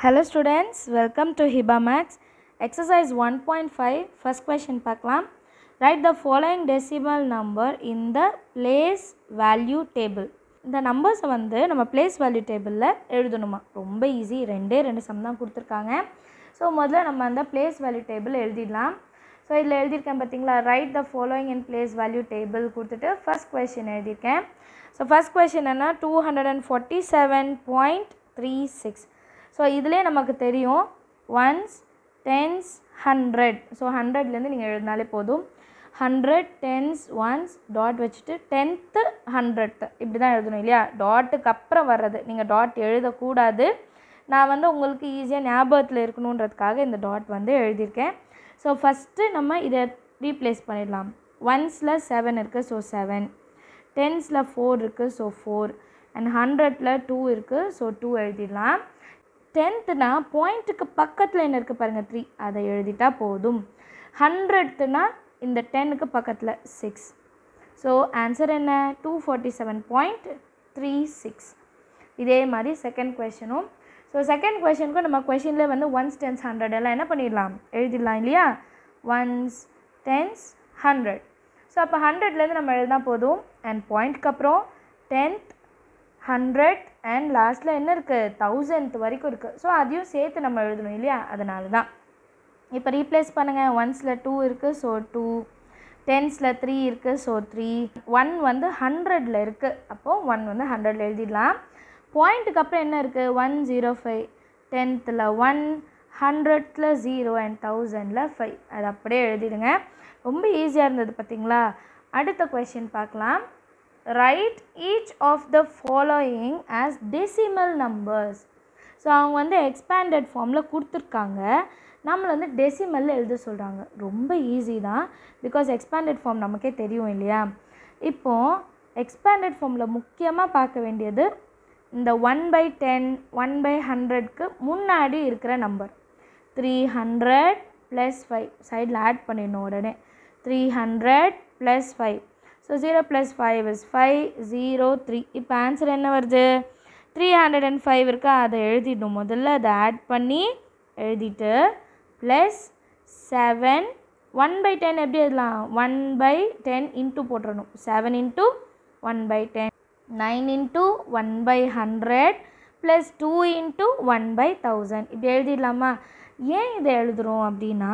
hello students welcome to Hiba maths exercise one point five first question பார்க்கலாம் write the following decimal number in the place value table இந்த நம்பர்ஸை வந்து நம்ம place value டேபிளில் எழுதணுமா ரொம்ப easy ரெண்டே ரெண்டு சம் தான் கொடுத்துருக்காங்க ஸோ முதல்ல நம்ம அந்த பிளேஸ் வேல்யூ டேபிள் எழுதிடலாம் ஸோ இதில் எழுதியிருக்கேன் பார்த்தீங்களா write the following in place value table கொடுத்துட்டு ஃபஸ்ட் கொஷின் எழுதியிருக்கேன் ஸோ ஃபஸ்ட் கொஷின் என்ன two hundred and forty seven point three six so இதிலே நமக்கு தெரியும் ஒன்ஸ் டென்ஸ் ஹண்ட்ரட் ஸோ ஹண்ட்ரட்லேருந்து நீங்கள் எழுதினாலே போதும் ஹண்ட்ரட் டென்ஸ் ஒன்ஸ் டாட் வச்சுட்டு டென்த்து ஹண்ட்ரட்த்து இப்படி தான் எழுதணும் இல்லையா டாட்டுக்கு அப்புறம் வர்றது நீங்கள் டாட் எழுதக்கூடாது நான் வந்து உங்களுக்கு ஈஸியாக ஞாபகத்தில் இருக்கணுன்றதுக்காக இந்த டாட் வந்து எழுதியிருக்கேன் ஸோ ஃபஸ்ட்டு நம்ம இதை ரீப்ளேஸ் பண்ணிடலாம் ஒன்ஸில் செவன் இருக்குது ஸோ செவன் டென்ஸில் ஃபோர் இருக்குது ஸோ ஃபோர் அண்ட் ஹண்ட்ரடில் டூ இருக்குது ஸோ டூ எழுதிடலாம் டென்த்துனா பாயிண்ட்டுக்கு பக்கத்தில் என்ன இருக்குது பாருங்கள் த்ரீ அதை எழுதிட்டா போதும் ஹண்ட்ரட்னா இந்த டென்னுக்கு பக்கத்தில் சிக்ஸ் ஸோ ஆன்சர் என்ன two forty seven point three six இதே மாதிரி செகண்ட் கொஷனும் ஸோ செகண்ட் கொஷனுக்கும் நம்ம கொஷனில் வந்து ஒன்ஸ் டென்ஸ் ஹண்ட்ரட் எல்லாம் என்ன பண்ணிடலாம் எழுதிடலாம் இல்லையா ஒன்ஸ் டென்ஸ் ஹண்ட்ரட் ஸோ அப்போ ஹண்ட்ரட்லேருந்து நம்ம எழுதினா போதும் அண்ட் பாயிண்ட்க்கு அப்புறம் டென்த் ஹண்ட்ரட் அண்ட் லாஸ்ட்டில் என்ன இருக்குது தௌசண்ட் வரைக்கும் இருக்குது ஸோ அதையும் சேர்த்து நம்ம எழுதணும் இல்லையா அதனால தான் இப்போ ரீப்ளேஸ் பண்ணுங்கள் ஒன்ஸில் டூ இருக்குது ஸோ டூ டென்ஸில் த்ரீ இருக்குது ஸோ த்ரீ ஒன் வந்து ஹண்ட்ரடில் இருக்குது அப்போது ஒன் வந்து ஹண்ட்ரட்ல எழுதிடலாம் பாயிண்ட்டுக்கு அப்புறம் என்ன இருக்குது ஒன் ஜீரோ ஃபைவ் டென்த்தில் ஒன் ஹண்ட்ரடில் ஜீரோ அண்ட் தௌசண்டில் ஃபைவ் அது அப்படியே எழுதிடுங்க ரொம்ப ஈஸியாக இருந்தது பார்த்தீங்களா அடுத்த கொஷின் பார்க்கலாம் right each of the following as decimal numbers so அவங்க வந்து எக்ஸ்பேண்டட் ஃபார்மில் கொடுத்துருக்காங்க நம்மளை வந்து டெசிமலில் எழுத சொல்கிறாங்க ரொம்ப ஈஸி தான் பிகாஸ் எக்ஸ்பேண்டட் ஃபார்ம் நமக்கே தெரியும் இல்லையா இப்போது எக்ஸ்பேண்டட் ஃபார்மில் முக்கியமாக பார்க்க வேண்டியது இந்த one by ten one by ஹண்ட்ரட்க்கு முன்னாடி இருக்கிற number three hundred plus five சைடில் ஆட் பண்ணிடணும் உடனே three hundred plus five so zero plus five is five zero three இப்போ ஆன்சர் என்ன வருது த்ரீ ஹண்ட்ரட் அண்ட் ஃபைவ் இருக்கா அதை எழுதிடணும் முதல்ல அதை ஆட் பண்ணி எழுதிட்டு plus seven one by ten எப்படி எழுதலாம் ஒன் பை டென் இன்ட்டு போட்டுடணும் seven into one by ten nine into one by hundred plus two into one by thousand இப்படி எழுதிடலாமா ஏன் இதை எழுதுகிறோம் அப்படின்னா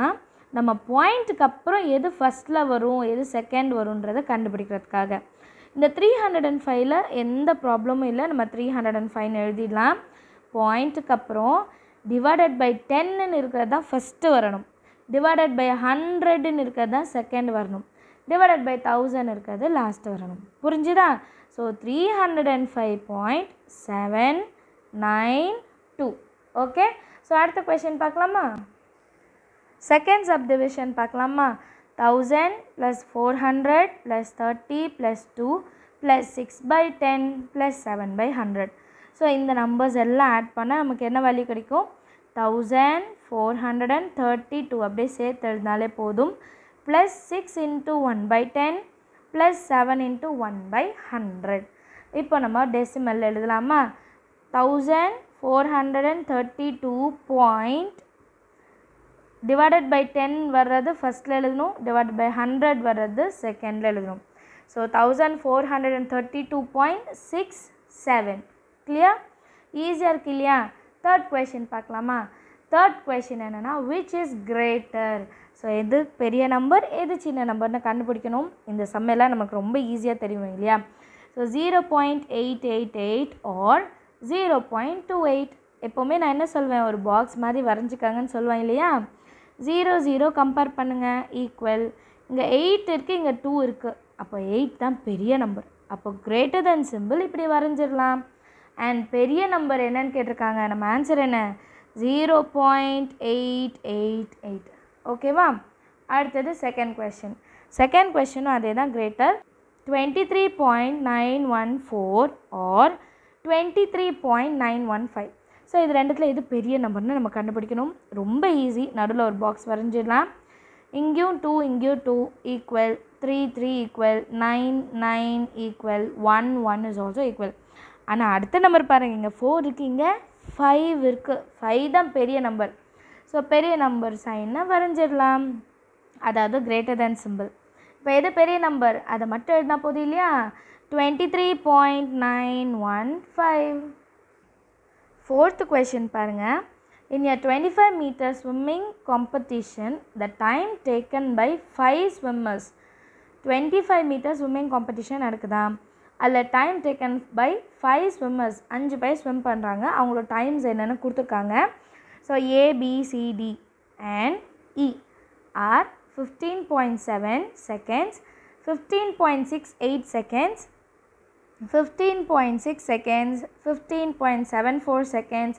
நம்ம பாயிண்ட்டுக்கு அப்புறம் எது ஃபஸ்ட்டில் வரும் எது செகண்ட் வரும்ன்றதை கண்டுபிடிக்கிறதுக்காக இந்த த்ரீ ஹண்ட்ரட் அண்ட் ஃபைவ்ல எந்த ப்ராப்ளமும் இல்லை நம்ம த்ரீ ஹண்ட்ரட் அண்ட் ஃபைவ்னு எழுதிடலாம் பாயிண்ட்டுக்கு அப்புறம் டிவைடட் பை டென்னு இருக்கிறது தான் ஃபஸ்ட்டு வரணும் டிவைடட் பை ஹண்ட்ரட்னு இருக்கிறது தான் செகண்ட் வரணும் டிவைடட் பை தௌசண்ட் இருக்கிறது லாஸ்ட் வரணும் புரிஞ்சுதா so three hundred and five point seven nine two okay so அடுத்த கொஷின் பார்க்கலாமா செகண்ட் சப்டிவிஷன் பார்க்கலாமா thousand plus four hundred plus thirty plus two plus six by ten plus seven by hundred so இந்த numbers எல்லாம் add பண்ணால் நமக்கு என்ன value கிடைக்கும் thousand four hundred and thirty two அப்படியே சேர்த்து எழுதினாலே போதும் plus six into one by ten plus seven into one by hundred இப்போ நம்ம டெசிமல் எழுதலாமா thousand four hundred and thirty two point divided by ten வர்றது ஃபஸ்ட்டில் எழுதணும் divided பை ஹண்ட்ரட் வர்றது செகண்டில் எழுதணும் so thousand four hundred and thirty two point six ஈஸியாக தேர்ட் பார்க்கலாமா தேர்ட் கொஷின் என்னென்னா விச் இஸ் கிரேட்டர் ஸோ எது பெரிய நம்பர் எது சின்ன நம்பர்னு கண்டுபிடிக்கணும் இந்த சம்மெல்லாம் நமக்கு ரொம்ப ஈஸியாக தெரியும் இல்லையா so zero or eight eight eight or zero two eight எப்போவுமே நான் என்ன சொல்வேன் ஒரு பாக்ஸ் மாதிரி வரைஞ்சிக்காங்கன்னு சொல்லுவேன் இல்லையா ஜீரோ ஜீரோ கம்பேர் பண்ணுங்கள் ஈக்குவல் இங்கே எயிட் இருக்குது இங்கே டூ இருக்குது அப்போ எயிட் தான் பெரிய நம்பர் அப்போ கிரேட்டர் தென் சிம்பிள் இப்படி வரைஞ்சிடலாம் அண்ட் பெரிய நம்பர் என்னன்னு கேட்டிருக்காங்க நம்ம ஆன்சர் என்ன zero point eight eight eight ஓகேவா அடுத்தது செகண்ட் கொஷின் செகண்ட் கொஷினும் அதே தான் greater twenty three point nine one four or twenty three point nine one five so இது ரெண்டுத்தில் எது பெரிய நம்பர்னு நம்ம கண்டுபிடிக்கணும் ரொம்ப ஈஸி நடுவில் ஒரு பாக்ஸ் வரைஞ்சிடலாம் இங்கேயும் டூ இங்கேயும் two equal three three equal nine nine equal one one is also equal ஆனால் அடுத்த நம்பர் பாருங்கள் இங்கே ஃபோர் இருக்குது இங்கே ஃபைவ் இருக்குது ஃபைவ் தான் பெரிய நம்பர் ஸோ பெரிய நம்பர் சைன்னா வரைஞ்சிடலாம் அதாவது கிரேட்டர் தேன் சிம்பிள் இப்போ எது பெரிய நம்பர் அதை மட்டும் எழுதினா போதும் இல்லையா twenty three point nine one five fourth question பாருங்கள் in a twenty five metre swimming competition the time taken by five swimmers twenty five metre swimming competition நடக்குதா அதில் time taken by five swimmers அஞ்சு பை swim பண்ணுறாங்க அவங்களோட times என்னென்னு கொடுத்துருக்காங்க so A B C D and E are fifteen point seven seconds fifteen point six eight seconds fifteen fifteen point six seconds seven four seconds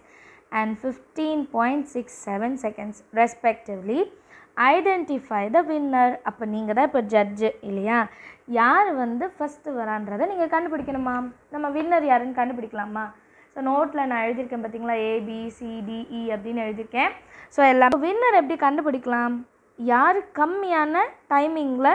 and fifteen seconds six seven seconds respectively identify the winner அப்போ நீங்கள் தான் இப்போ judge இல்லையா யார் வந்து first வரான்றதை நீங்கள் கண்டுபிடிக்கணுமா நம்ம winner யாருன்னு கண்டுபிடிக்கலாமா ஸோ நோட்டில் நான் எழுதியிருக்கேன் பார்த்தீங்களா ஏபிசிடிஇ e அப்படின்னு எழுதியிருக்கேன் ஸோ எல்லாமே வின்னர் எப்படி கண்டுபிடிக்கலாம் யார் கம்மியான டைமிங்கில்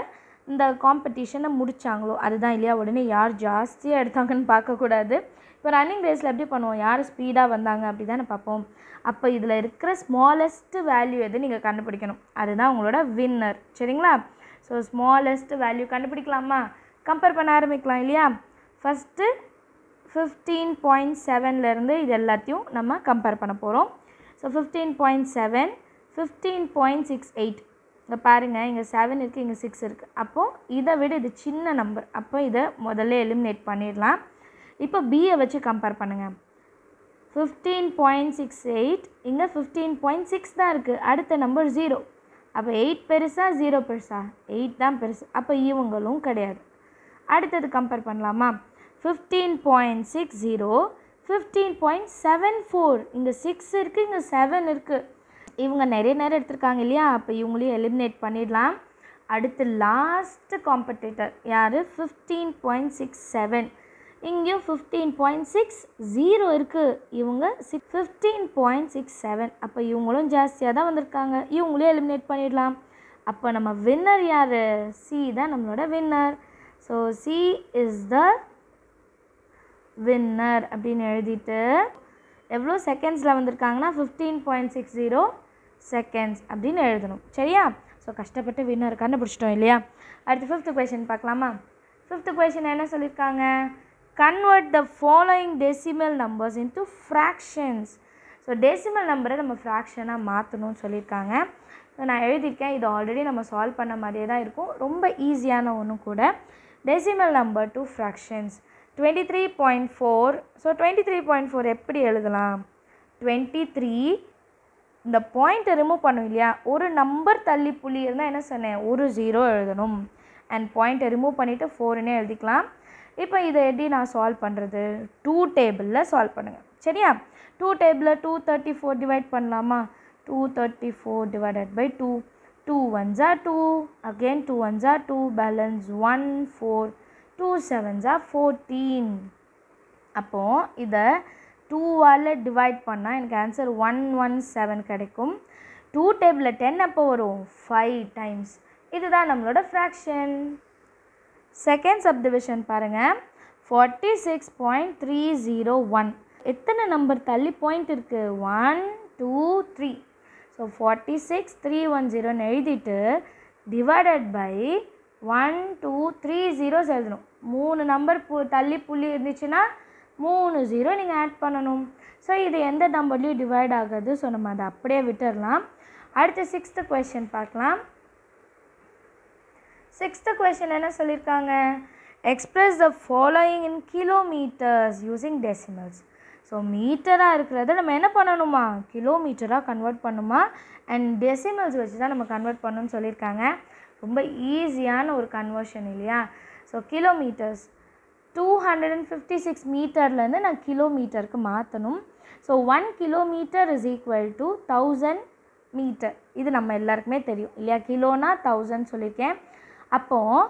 இந்த காம்படிஷனை முடித்தாங்களோ அதுதான் இல்லையா உடனே யார் ஜாஸ்தியாக எடுத்தாங்கன்னு பார்க்கக்கூடாது இப்போ ரன்னிங் ரேஸில் எப்படி பண்ணுவோம் யார் ஸ்பீடாக வந்தாங்க அப்படி தானே பார்ப்போம் அப்போ இதில் இருக்கிற ஸ்மாலஸ்ட்டு வேல்யூ எது நீங்கள் கண்டுபிடிக்கணும் அதுதான் உங்களோட வின்னர் சரிங்களா ஸோ ஸ்மாலஸ்ட் வேல்யூ கண்டுபிடிக்கலாமா கம்பேர் பண்ண ஆரம்பிக்கலாம் இல்லையா ஃபஸ்ட்டு ஃபிஃப்டீன் பாயிண்ட் செவன்லேருந்து இது எல்லாத்தையும் நம்ம கம்பேர் பண்ண போகிறோம் so fifteen point seven fifteen point six eight இங்கே பாருங்கள் இங்கே செவன் இருக்குது இங்கே சிக்ஸ் இருக்குது அப்போது இதை விட இது சின்ன நம்பர் அப்போ இதை முதல்ல எலிமினேட் பண்ணிடலாம் இப்போ பியை வச்சு கம்பேர் பண்ணுங்கள் ஃபிஃப்டீன் பாயிண்ட் சிக்ஸ் எயிட் இங்கே ஃபிஃப்டீன் பாயிண்ட் சிக்ஸ் தான் இருக்குது அடுத்த நம்பர் ஜீரோ அப்போ எயிட் பெருசா ஜீரோ பெருசா எயிட் தான் பெருசு அப்போ இவங்களும் கிடையாது அடுத்தது கம்பேர் பண்ணலாமா fifteen point six zero fifteen point seven four இங்கே சிக்ஸ் இருக்குது இங்கே செவன் இருக்குது இவங்க நிறைய நேரம் எடுத்திருக்காங்க இல்லையா அப்போ இவங்களையும் எலிமினேட் பண்ணிடலாம் அடுத்து லாஸ்ட்டு காம்படிட்டர் யார் ஃபிஃப்டீன் பாயிண்ட் சிக்ஸ் செவன் இங்கேயும் ஃபிஃப்டீன் பாயிண்ட் சிக்ஸ் ஜீரோ இருக்குது இவங்க six fifteen point six seven அப்போ இவங்களும் ஜாஸ்தியாக தான் வந்திருக்காங்க இவங்களையும் எலிமினேட் பண்ணிடலாம் அப்போ நம்ம வின்னர் யார் சி தான் நம்மளோட winner so C is the winner அப்படின்னு எழுதிட்டு எவ்வளோ செகண்ட்ஸில் வந்திருக்காங்கன்னா fifteen point six zero seconds அப்படின்னு எழுதணும் சரியா ஸோ கஷ்டப்பட்டு வின்னர் கண்டுபிடிச்சிட்டோம் இல்லையா அடுத்து ஃபிஃப்த்து கொஷின் பார்க்கலாமா ஃபிஃப்த்து கொஷின் என்ன சொல்லியிருக்காங்க convert the following decimal numbers into fractions so decimal நம்பரை நம்ம ஃப்ராக்ஷனாக மாற்றணும்னு சொல்லியிருக்காங்க ஸோ நான் எழுதியிருக்கேன் இது ஆல்ரெடி நம்ம சால்வ் பண்ண மாதிரியே தான் இருக்கும் ரொம்ப ஈஸியான ஒன்று கூட decimal number to fractions twenty three point four so twenty three point four எப்படி எழுதலாம் டுவெண்ட்டி த்ரீ இந்த பாயிண்ட்டை ரிமூவ் பண்ணும் இல்லையா ஒரு நம்பர் தள்ளி புள்ளி இருந்தால் என்ன சொன்னேன் ஒரு ஜீரோ எழுதணும் அண்ட் பாயிண்ட்டை ரிமூவ் பண்ணிவிட்டு ஃபோர்னே எழுதிக்கலாம் இப்போ இதை எப்படி நான் சால்வ் பண்ணுறது டூ டேபிளில் சால்வ் பண்ணுங்கள் சரியா டூ டேபிளில் டூ தேர்ட்டி ஃபோர் டிவைட் பண்ணலாமா two thirty four divided by two two one ஜா டூ அகெயின் டூ ஒன் ஜா two balance one four two seven ஜா ஃபோர்டீன் அப்போது இதை டூவால் டிவைட் பண்ணால் எனக்கு ஆன்சர் ஒன் ஒன் செவன் கிடைக்கும் டூ டேபிளில் டென் அப்போ வரும் ஃபைவ் டைம்ஸ் இதுதான் நம்மளோட ஃப்ராக்ஷன் செகண்ட் சப்டிவிஷன் பாருங்கள் forty six point three zero one எத்தனை நம்பர் தள்ளி பாயிண்ட் இருக்குது one two three so forty six three one ஜீரோன்னு எழுதிட்டு divided by one two three zeros எழுதணும் மூணு நம்பர் பு தள்ளி புள்ளி இருந்துச்சுன்னா மூணு ஜீரோ நீங்கள் ஆட் பண்ணணும் ஸோ இது எந்த நம்பர்லேயும் டிவைட் ஆகாது ஸோ நம்ம அதை அப்படியே விட்டுடலாம் அடுத்து சிக்ஸ்த்து கொஷின் பார்க்கலாம் சிக்ஸ்த்து கொஷின் என்ன சொல்லியிருக்காங்க express the following in kilometres using decimals so மீட்டராக இருக்கிறத நம்ம என்ன பண்ணணுமா கிலோமீட்டராக கன்வெர்ட் பண்ணுமா அண்ட் டெசிமல்ஸ் வச்சு தான் நம்ம கன்வெர்ட் பண்ணணும்னு சொல்லியிருக்காங்க ரொம்ப ஈஸியான ஒரு கன்வர்ஷன் இல்லையா so kilometres two hundred and fifty six மீட்டர்லேருந்து நான் கிலோமீட்டருக்கு மாற்றணும் so one kilometre is equal to thousand metre இது நம்ம எல்லாருக்குமே தெரியும் இல்லையா கிலோனா தௌசண்ட் சொல்லியிருக்கேன் அப்போது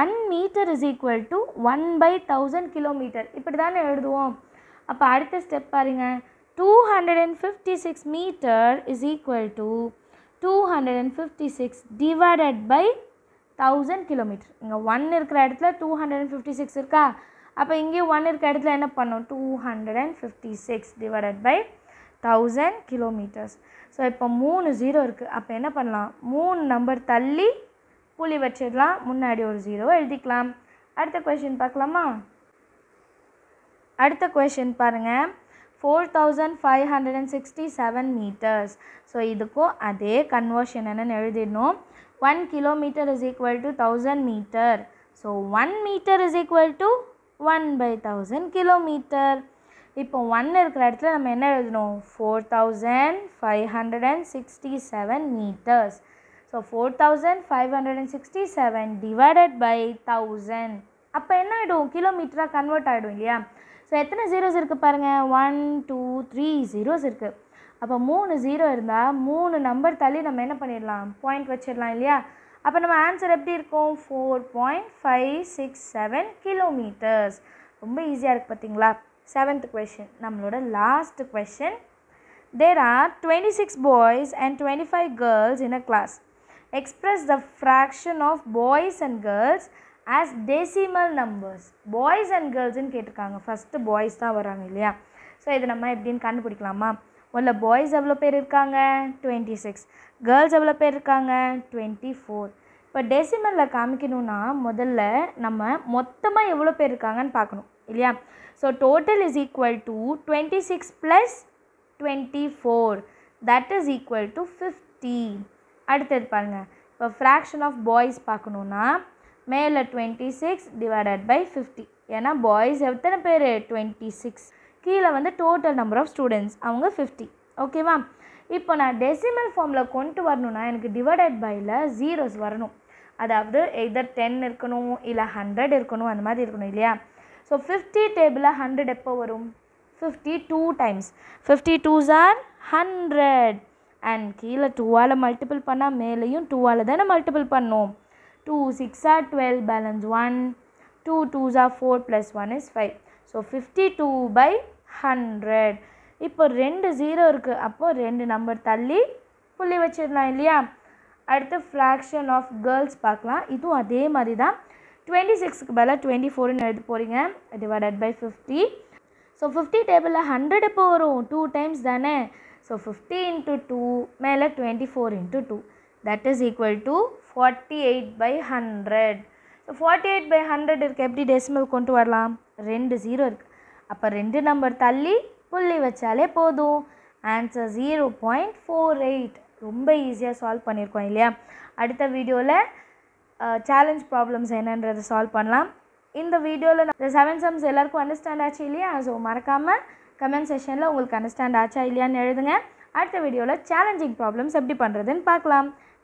one metre is equal to one by thousand kilometre இப்படி தானே எழுதுவோம் அப்போ அடுத்த ஸ்டெப் பாருங்கள் two hundred and fifty six metre is equal to two hundred and fifty six divided by thousand kilometre இங்கே ஒன் இருக்கிற இடத்துல two hundred and fifty six இருக்கா அப்போ இங்கே ஒன் இருக்கிற இடத்துல என்ன பண்ணோம் two hundred and fifty six divided by thousand kilometres so இப்போ மூணு ஜீரோ இருக்குது அப்போ என்ன பண்ணலாம் மூணு நம்பர் தள்ளி புளி வச்சிடலாம் முன்னாடி ஒரு ஜீரோவை எழுதிக்கலாம் அடுத்த கொஷின் பார்க்கலாமா அடுத்த கொஷின் பாருங்கள் 4567 मीटर्स सो இதக்கோ அதே कन्वर्शन என்ன எழுதணும் 1 kilometre is equal to 1000 metre so 1 metre is equal to 1/1000 kilometre இப்போ 1 இருக்குற இடத்துல நாம என்ன எழுதணும் 4567 मीटर्स सो 4567 डिवाइडेड बाय 1000 அப்ப என்ன ஆயடும் கிலோமீட்டரா கன்vert ஆயடும் இல்லையா ஸோ எத்தனை ஜீரோஸ் இருக்குது பாருங்கள் ஒன் டூ த்ரீ ஜீரோஸ் இருக்குது அப்போ மூணு ஜீரோ இருந்தால் மூணு நம்பர் தள்ளி நம்ம என்ன பண்ணிடலாம் பாயிண்ட் வச்சிடலாம் இல்லையா அப்போ நம்ம ஆன்சர் எப்படி இருக்கும் four point five six seven kilometres ரொம்ப ஈஸியாக இருக்குது பார்த்தீங்களா செவன்த் கொஷின் நம்மளோட last question there are twenty six boys and twenty five girls in a class express the fraction of boys and girls as decimal numbers boys and கேர்ள்ஸ்னு கேட்டிருக்காங்க first boys தான் வராங்க இல்லையா ஸோ இதை நம்ம எப்படின்னு கண்டுபிடிக்கலாமா முதல்ல பாய்ஸ் எவ்வளோ பேர் இருக்காங்க டுவெண்ட்டி சிக்ஸ் கேர்ள்ஸ் எவ்வளோ பேர் இருக்காங்க டுவெண்ட்டி ஃபோர் இப்போ டெசிமலில் காமிக்கணும்னா முதல்ல நம்ம மொத்தமாக எவ்வளோ பேர் இருக்காங்கன்னு பார்க்கணும் இல்லையா so total is equal to twenty six plus twenty four that is equal to fifty அடுத்தது பாருங்கள் இப்போ ஃப்ராக்ஷன் ஆஃப் பாய்ஸ் பார்க்கணுன்னா மேலே twenty six divided by fifty ஏன்னா பாய்ஸ் எத்தனை பேர் டுவெண்ட்டி சிக்ஸ் கீழே வந்து டோட்டல் நம்பர் ஆஃப் ஸ்டூடெண்ட்ஸ் அவங்க ஃபிஃப்டி ஓகேவா இப்போ நான் டெசிமல் ஃபார்மில் கொண்டு வரணும்னா எனக்கு டிவைடட் பையில் ஜீரோஸ் வரணும் அதாவது எதர் டென் இருக்கணும் இல்லை ஹண்ட்ரட் இருக்கணும் அந்த மாதிரி இருக்கணும் இல்லையா ஸோ ஃபிஃப்டி டேபிளில் ஹண்ட்ரட் எப்போ வரும் fifty two times fifty twos are hundred and கீழே டூவால் மல்டிபிள் பண்ணால் மேலேயும் டூவால் தானே மல்டிபிள் பண்ணோம் 2 6 twelve balance one two 2 2s four plus one is five so fifty two by hundred இப்போ ரெண்டு ஜீரோ இருக்குது அப்போ ரெண்டு நம்பர் தள்ளி புள்ளி வச்சிடலாம் இல்லையா அடுத்து ஃப்ராக்ஷன் ஆஃப் கேர்ள்ஸ் பார்க்கலாம் இதுவும் அதே மாதிரி தான் டுவெண்ட்டி சிக்ஸ்க்கு பதிலாக டுவெண்ட்டி ஃபோர்னு எழுத போகிறீங்க divided by fifty so fifty டேபிளில் ஹண்ட்ரட் இப்போ வரும் டூ டைம்ஸ் தானே ஸோ ஃபிஃப்டி இன்ட்டு டூ மேலே twenty four into two that is equal to forty eight by hundred so forty eight by hundred இருக்குது எப்படி டெசிமல் கொண்டு வரலாம் ரெண்டு ஜீரோ இருக்குது அப்போ ரெண்டு நம்பர் தள்ளி புள்ளி வச்சாலே போதும் answer zero point four eight ரொம்ப ஈஸியாக சால்வ் பண்ணியிருக்கோம் இல்லையா அடுத்த வீடியோவில் சேலஞ்ச் ப்ராப்ளம்ஸ் என்னன்றதை சால்வ் பண்ணலாம் இந்த வீடியோவில் நான் செவன் சம்ஸ் எல்லாருக்கும் அண்டர்ஸ்டாண்ட் ஆச்சு இல்லையா ஸோ மறக்காமல் கமெண்ட் செஷனில் உங்களுக்கு அண்டர்ஸ்டாண்ட் ஆச்சா இல்லையான்னு எழுதுங்க அடுத்த வீடியோவில் சேலஞ்சிங் ப்ராப்ளம்ஸ் எப்படி பண்ணுறதுன்னு பார்க்கலாம்